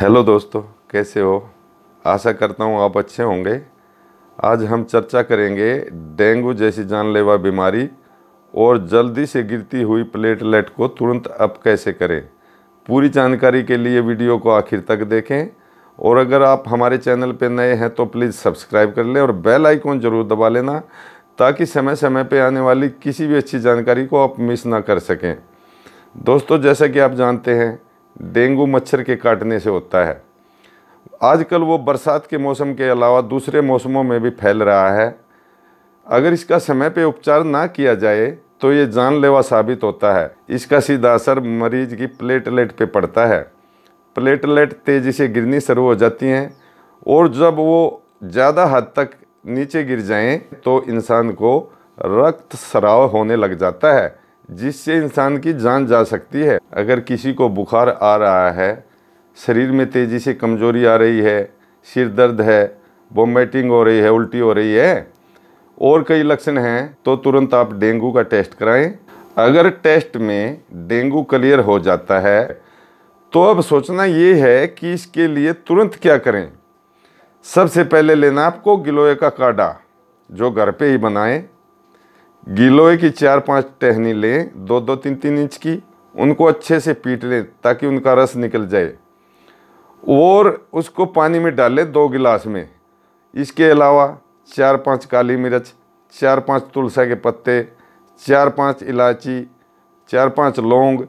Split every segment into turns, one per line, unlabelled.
hello दोस्तों कैसे हो आशा करता हूँ आप अच्छे होंगे आज हम चर्चा करेंगे डेंगू जैसी जानलेवा बीमारी और जल्दी से गिरती हुई प्लेटलेट को तुरंत अप कैसे करें पूरी जानकारी के लिए वीडियो को आखिर तक देखें और अगर आप हमारे चैनल पर नए हैं तो प्लीज़ सब्सक्राइब कर लें और बेल आइकॉन ज़रूर दबा लेना ताकि समय समय पर आने वाली किसी भी अच्छी जानकारी को आप मिस ना कर सकें दोस्तों जैसा कि आप जानते हैं डेंगू मच्छर के काटने से होता है आजकल वो बरसात के मौसम के अलावा दूसरे मौसमों में भी फैल रहा है अगर इसका समय पे उपचार ना किया जाए तो ये जानलेवा साबित होता है इसका सीधा असर मरीज की प्लेटलेट पे पड़ता है प्लेटलेट तेज़ी से गिरनी शुरू हो जाती हैं और जब वो ज़्यादा हद तक नीचे गिर जाएं तो इंसान को रक्त सराव होने लग जाता है जिससे इंसान की जान जा सकती है अगर किसी को बुखार आ रहा है शरीर में तेज़ी से कमज़ोरी आ रही है सिर दर्द है वोमेटिंग हो रही है उल्टी हो रही है और कई लक्षण हैं तो तुरंत आप डेंगू का टेस्ट कराएं अगर टेस्ट में डेंगू क्लियर हो जाता है तो अब सोचना ये है कि इसके लिए तुरंत क्या करें सबसे पहले लेना आपको गिलोय का काढ़ा जो घर पे ही बनाएं गिलोय की चार पांच टहनी लें दो दो तीन तीन इंच की उनको अच्छे से पीट लें ताकि उनका रस निकल जाए और उसको पानी में डालें दो गिलास में इसके अलावा चार पांच काली मिर्च चार पांच तुलसा के पत्ते चार पांच इलायची चार पांच लौंग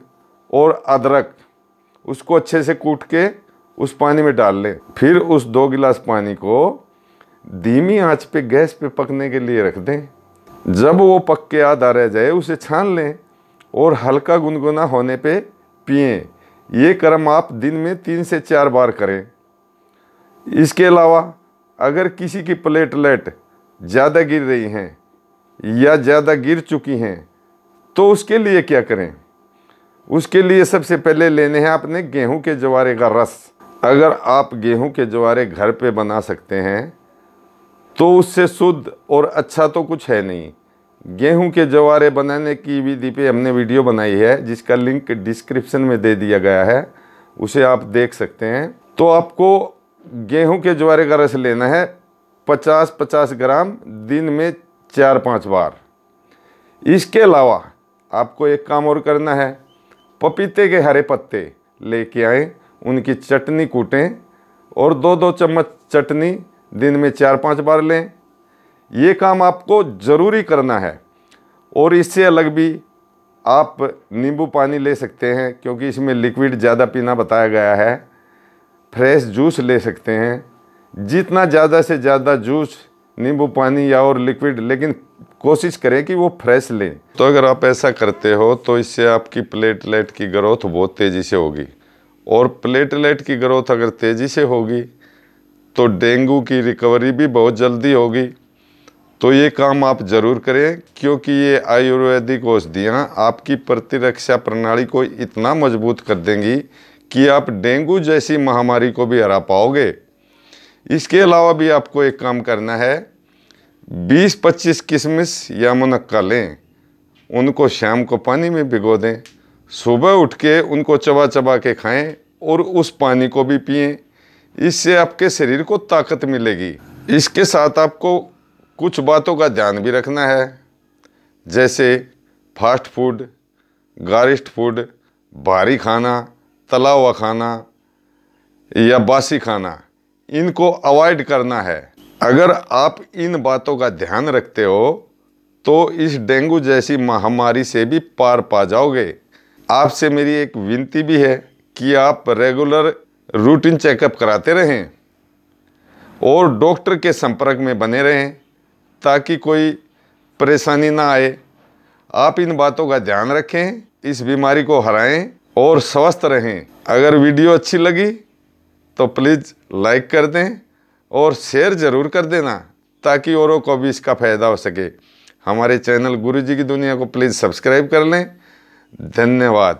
और अदरक उसको अच्छे से कूट के उस पानी में डाल लें फिर उस दो गिलास पानी को धीमी आंच पे गैस पे पकने के लिए रख दें जब वो पक के आधा रह जाए उसे छान लें और हल्का गुनगुना होने पे पिए ये कर्म आप दिन में तीन से चार बार करें इसके अलावा अगर किसी की प्लेटलेट ज़्यादा गिर रही हैं या ज़्यादा गिर चुकी हैं तो उसके लिए क्या करें उसके लिए सबसे पहले लेने हैं आपने गेहूं के जवारे का रस अगर आप गेहूं के जवारे घर पे बना सकते हैं तो उससे शुद्ध और अच्छा तो कुछ है नहीं गेहूं के जवारे बनाने की विधि पे हमने वीडियो बनाई है जिसका लिंक डिस्क्रिप्शन में दे दिया गया है उसे आप देख सकते हैं तो आपको गेहूं के ज्वारे का रस लेना है 50-50 ग्राम दिन में चार पाँच बार इसके अलावा आपको एक काम और करना है पपीते के हरे पत्ते लेके आएँ उनकी चटनी कूटें और दो दो चम्मच चटनी दिन में चार पांच बार लें ये काम आपको ज़रूरी करना है और इससे अलग भी आप नींबू पानी ले सकते हैं क्योंकि इसमें लिक्विड ज़्यादा पीना बताया गया है फ्रेश जूस ले सकते हैं जितना ज़्यादा से ज़्यादा जूस नींबू पानी या और लिक्विड लेकिन कोशिश करें कि वो फ्रेश लें तो अगर आप ऐसा करते हो तो इससे आपकी प्लेटलेट की ग्रोथ बहुत तेज़ी से होगी और प्लेटलेट की ग्रोथ अगर तेज़ी से होगी तो डेंगू की रिकवरी भी बहुत जल्दी होगी तो ये काम आप ज़रूर करें क्योंकि ये आयुर्वेदिक औषधियाँ आपकी प्रतिरक्षा प्रणाली को इतना मजबूत कर देंगी कि आप डेंगू जैसी महामारी को भी हरा पाओगे इसके अलावा भी आपको एक काम करना है 20-25 किशमिश या मुनक्का लें उनको शाम को पानी में भिगो दें सुबह उठ के उनको चबा चबा के खाएं और उस पानी को भी पिएं इससे आपके शरीर को ताकत मिलेगी इसके साथ आपको कुछ बातों का ध्यान भी रखना है जैसे फास्ट फूड गारिस्ट फूड भारी खाना तला हुआ खाना या बासी खाना इनको अवॉइड करना है अगर आप इन बातों का ध्यान रखते हो तो इस डेंगू जैसी महामारी से भी पार पा जाओगे आपसे मेरी एक विनती भी है कि आप रेगुलर रूटीन चेकअप कराते रहें और डॉक्टर के संपर्क में बने रहें ताकि कोई परेशानी ना आए आप इन बातों का ध्यान रखें इस बीमारी को हराएं और स्वस्थ रहें अगर वीडियो अच्छी लगी तो प्लीज़ लाइक कर दें और शेयर ज़रूर कर देना ताकि औरों को भी इसका फ़ायदा हो सके हमारे चैनल गुरुजी की दुनिया को प्लीज़ सब्सक्राइब कर लें धन्यवाद